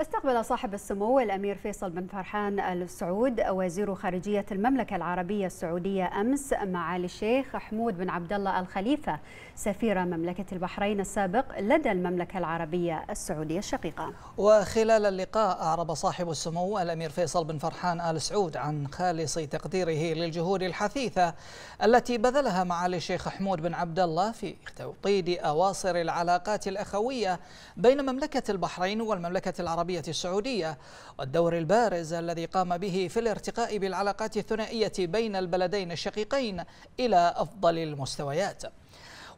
استقبل صاحب السمو الأمير فيصل بن فرحان آل سعود وزير خارجية المملكة العربية السعودية أمس معالي الشيخ حمود بن عبد الله الخليفة سفير مملكة البحرين السابق لدى المملكة العربية السعودية الشقيقة وخلال اللقاء أعرب صاحب السمو الأمير فيصل بن فرحان آل سعود عن خالص تقديره للجهود الحثيثة التي بذلها معالي الشيخ حمود بن عبد الله في توطيد أواصر العلاقات الأخوية بين مملكة البحرين والمملكة العربية العربية السعودية والدور البارز الذي قام به في الارتقاء بالعلاقات الثنائية بين البلدين الشقيقين إلى أفضل المستويات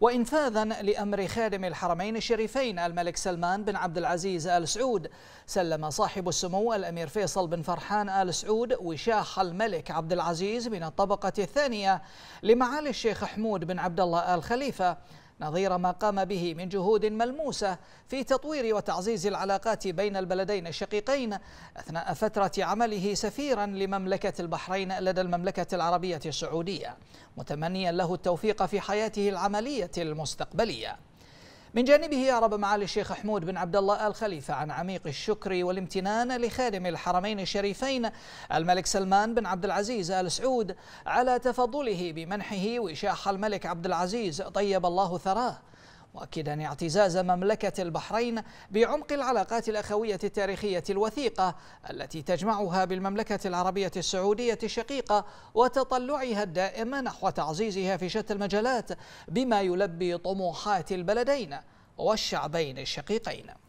وإنفاذا لأمر خادم الحرمين الشريفين الملك سلمان بن عبد العزيز آل سعود سلم صاحب السمو الأمير فيصل بن فرحان آل سعود وشاح الملك عبد العزيز من الطبقة الثانية لمعالي الشيخ حمود بن عبد الله آل خليفة نظير ما قام به من جهود ملموسة في تطوير وتعزيز العلاقات بين البلدين الشقيقين أثناء فترة عمله سفيرا لمملكة البحرين لدى المملكة العربية السعودية متمنيا له التوفيق في حياته العملية المستقبلية من جانبه أعرب معالي الشيخ حمود بن عبد الله آل خليفة عن عميق الشكر والامتنان لخادم الحرمين الشريفين الملك سلمان بن عبد العزيز آل سعود على تفضله بمنحه وشاح الملك عبد العزيز طيب الله ثراه مؤكدا اعتزاز مملكة البحرين بعمق العلاقات الأخوية التاريخية الوثيقة التي تجمعها بالمملكة العربية السعودية الشقيقة وتطلعها الدائم نحو تعزيزها في شتى المجالات بما يلبي طموحات البلدين والشعبين الشقيقين